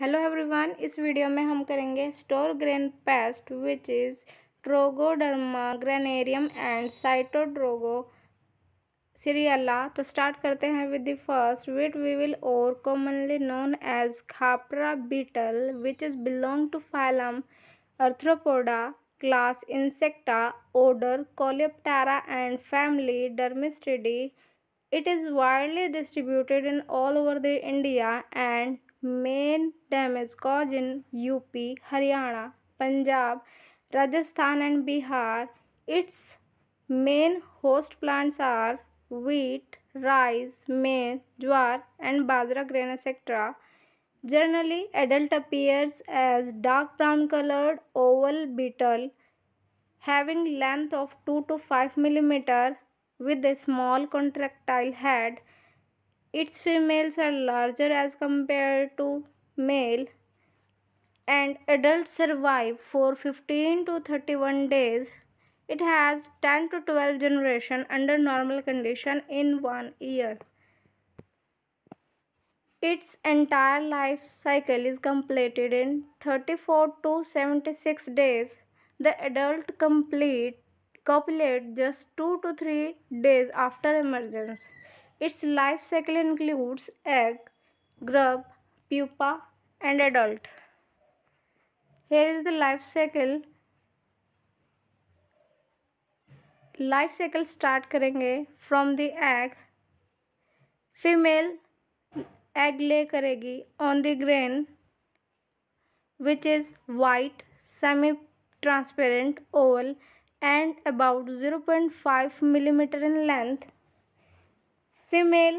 Hello everyone इस video में हम करेंगे store grain pest which is Trogoderma granarium and Sitotroga cerealella तो स्टार्ट करते हैं with the first with we will और commonly known as khapra beetle which is belong to phylum Arthropoda class Insecta order coleoptera and family Dermestidae it is widely distributed in all over the India and main damage caused in UP, Haryana, Punjab, Rajasthan and Bihar. Its main host plants are wheat, rice, maize, jowar and bajra grain etc. Generally, adult appears as dark brown colored oval beetle having length of 2 to 5 millimeter with a small contractile head its females are larger as compared to male and adults survive for 15 to 31 days. It has 10 to 12 generation under normal condition in one year. Its entire life cycle is completed in 34 to 76 days. The adult complete copulate just 2 to 3 days after emergence. Its life cycle includes egg, grub, pupa and adult. Here is the life cycle. Life cycle start करेंगे from the egg. Female egg ले करेगी on the grain, which is white, semi-transparent oval and about 0.5 mm in length female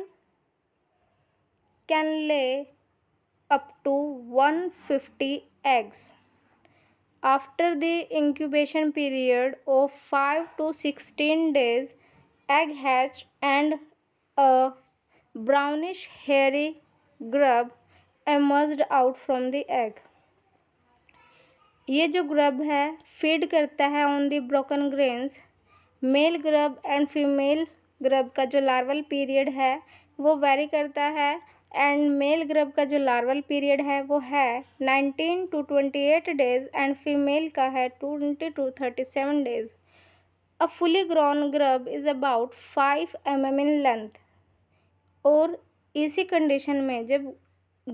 can lay up to 150 eggs after the incubation period of 5 to 16 days egg hatch and a brownish hairy grub emerged out from the egg ये जो grub है feed करता है on the broken grains male grub and female grub का जो larval period है वो very करता है एंड मेल ग्रब का जो लार्वल पीरियड है वो है nineteen to twenty eight days and female का है twenty to thirty seven days a fully grown grub is about five M M in length और इसी कंडीशन में जब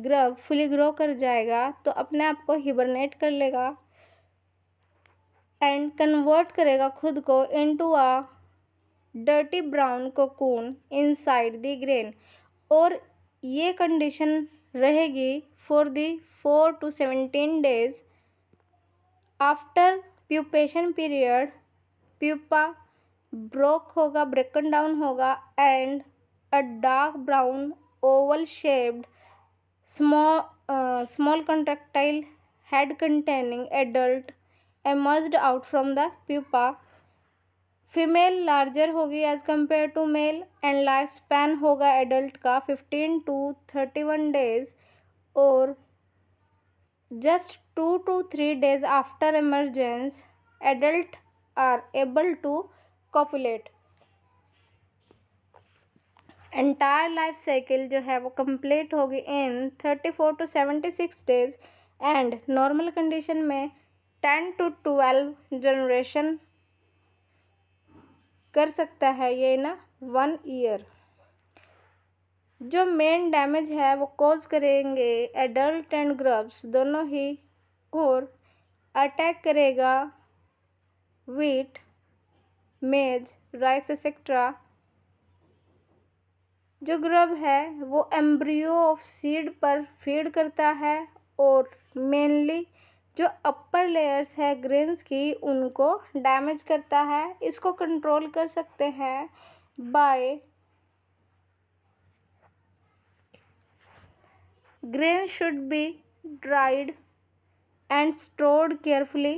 ग्रब फुली ग्रो कर जाएगा तो अपने आप को हिबरनेट कर लेगा एंड कन्वर्ट करेगा खुद को into a dirty brown cocoon inside the grain और ये कंडीशन रहेगी for the four to seventeen days after pupation period pupa broke होगा ब्रेकन डाउन होगा and a dark brown oval shaped small small contractile head containing adult emerge out from the pupa female larger होगी as compare to male and life span होगा adult का fifteen to thirty one days और just two to three days after emergence adult are able to copulate entire life cycle जो है वो complete होगी in thirty four to seventy six days and normal condition में ten to twelve generation कर सकता है ये ना वन ईयर जो मेन डैमेज है वो कॉज करेंगे एडल्ट एंड ग्रब्स दोनों ही और अटैक करेगा वीट मेज राइस एक्सेट्रा जो ग्रब है वो एम्ब्रियो ऑफ सीड पर फीड करता है और मेनली जो अपर लेयर्स है ग्रेन्स की उनको डैमेज करता है इसको कंट्रोल कर सकते हैं by grain should be dried and stored carefully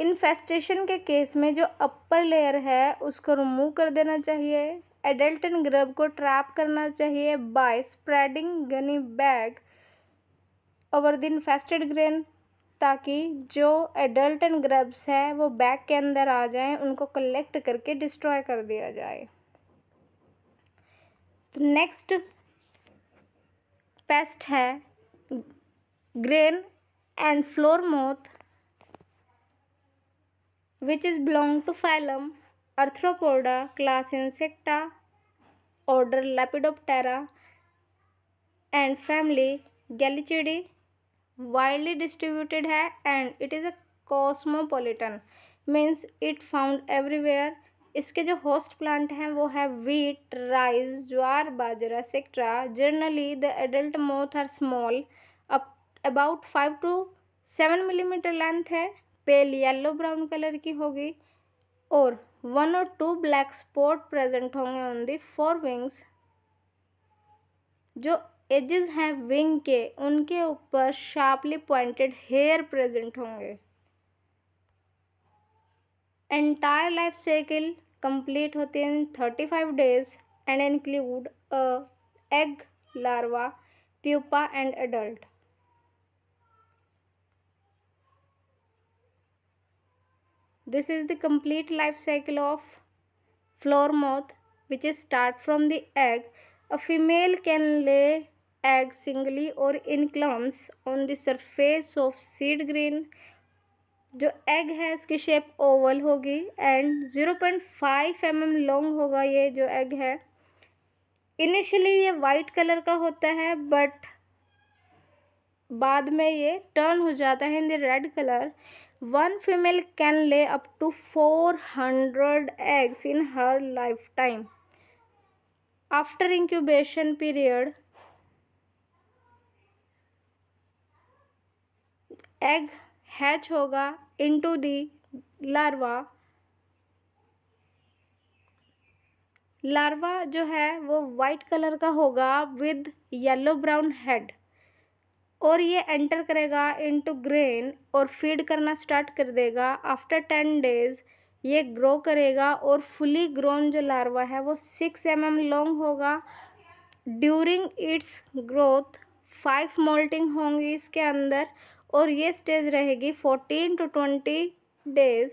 infestation के केस में जो अपर लेयर है उसको रिमूव कर देना चाहिए एडल्ट एंड ग्रब को ट्रैप करना चाहिए by spreading gunny bag over infested grain ताकि जो एडल्ट एंड ग्रब्स हैं वो बैग के अंदर आ जाए उनको कलेक्ट करके डिस्ट्रॉय कर दिया जाए तो नेक्स्ट पेस्ट है grain and flour moth which is belong to phylum Arthropoda class Insecta order Lepidoptera and family Gelechiidae widely distributed है and it is a cosmopolitan means it found everywhere इसके जो host plant हैं वो है wheat rice jowar bajra सेक्ट्रा generally the adult moth are small up about five to seven millimetre length है pale yellow brown colour की होगी और वन और टू ब्लैक स्पॉट प्रेजेंट होंगे ऑन दी फोर विंग्स जो एजेस हैं विंग के उनके ऊपर शार्पली पॉइंटेड हेयर प्रेजेंट होंगे एंटायर लाइफ साइकिल कंप्लीट होते हैं thirty five days and include egg larva pupa and adult this is the complete life cycle of flour moth which is start from the egg a female can lay egg singly or in clumps on the surface of seed grain जो egg है इसकी shape oval होगी and zero point five M M long होगा ये जो egg है initially ये white colour का होता है बट बाद में ये टर्न हो जाता है in the red colour one female can lay up to four hundred eggs in her lifetime after incubation period egg hatch होगा इनटू दी लार्वा लार्वा जो है वो वाइट कलर का होगा विद येलो ब्राउन हेड और ये enter करेगा into grain और फीड करना स्टार्ट कर देगा आफ्टर टेन डेज़ ये ग्रो करेगा और फुली ग्रोन जो लार्वा है वो सिक्स एम एम लॉन्ग होगा during its growth five moulting होंगी इसके अंदर और ये स्टेज रहेगी fourteen to twenty days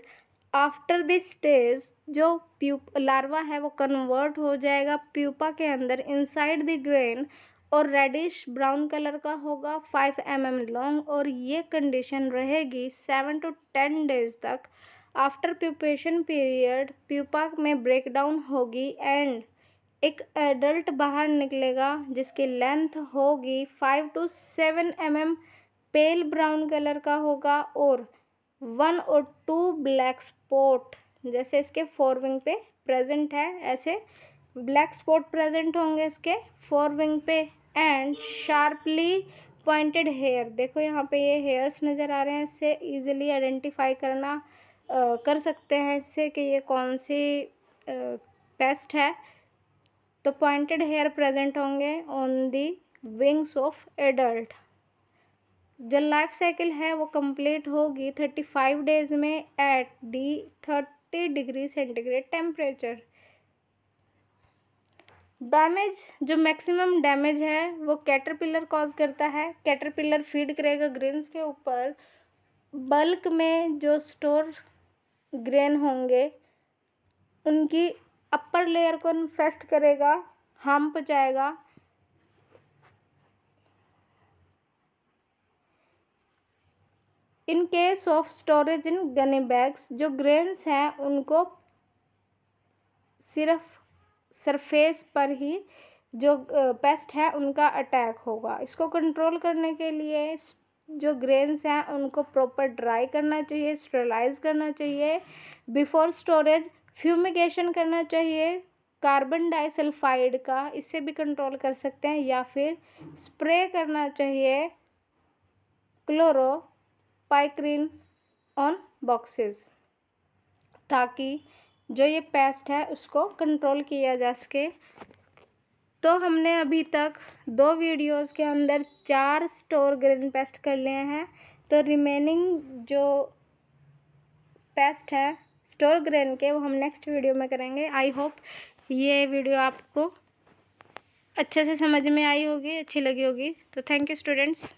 after this stage जो प्यूप लार्वा है वो कन्वर्ट हो जाएगा प्यूपा के अंदर इनसाइड द ग्रेन और रेडिश ब्राउन कलर का होगा फाइव एम एम लॉन्ग और ये कंडीशन रहेगी सेवन टू टेन डेज तक आफ्टर प्यूपेशन पीरियड प्यूपा में ब्रेकडाउन होगी एंड एक एडल्ट बाहर निकलेगा जिसकी लेंथ होगी five to seven M M pale brown colour का होगा और वन और टू ब्लैक स्पॉट जैसे इसके फोर विंग पे प्रेजेंट है ऐसे ब्लैक स्पॉट प्रेजेंट होंगे इसके फोर विंग पे एंड शार्पली पॉइंटेड हेयर देखो यहाँ पे ये हेयर्स नज़र आ रहे हैं इससे इजीली आइडेंटिफाई करना आ, कर सकते हैं इससे कि ये कौन सी पेस्ट है तो पॉइंटेड हेयर प्रेजेंट होंगे on the wings of adult जो लाइफ साइकिल है वो कंप्लीट होगी थर्टी फाइव डेज में at the thirty degree centigrade temperature damage जो मैक्सिमम डैमेज है वो कैटरपिलर कॉज करता है कैटरपिलर फीड करेगा ग्रेन्स के ऊपर बल्क में जो स्टोर ग्रेन होंगे उनकी अपर लेयर को इन्फेस्ट करेगा हार्म पहुँचाएगा in case of storage in gunny bags जो ग्रेन्स हैं उनको सिर्फ सरफेस पर ही जो पेस्ट है उनका अटैक होगा इसको कंट्रोल करने के लिए जो ग्रेन्स हैं उनको प्रॉपर ड्राई करना चाहिए स्टरलाइज करना चाहिए बिफोर स्टोरेज फ्यूमिगेशन करना चाहिए कार्बन डाइसल्फाइड का इससे भी कंट्रोल कर सकते हैं या फिर स्प्रे करना चाहिए क्लोरो पाइक्रीन ऑन बॉक्सेस ताकि जो ये पेस्ट है उसको कंट्रोल किया जा सके तो हमने अभी तक दो वीडियोस के अंदर चार स्टोर ग्रीन पेस्ट कर लिए हैं तो रिमेनिंग जो पेस्ट है स्टोर ग्रेन के वो हम नेक्स्ट वीडियो में करेंगे आई होप ये वीडियो आपको अच्छे से समझ में आई होगी अच्छी लगी होगी तो थैंक यू स्टूडेंट्स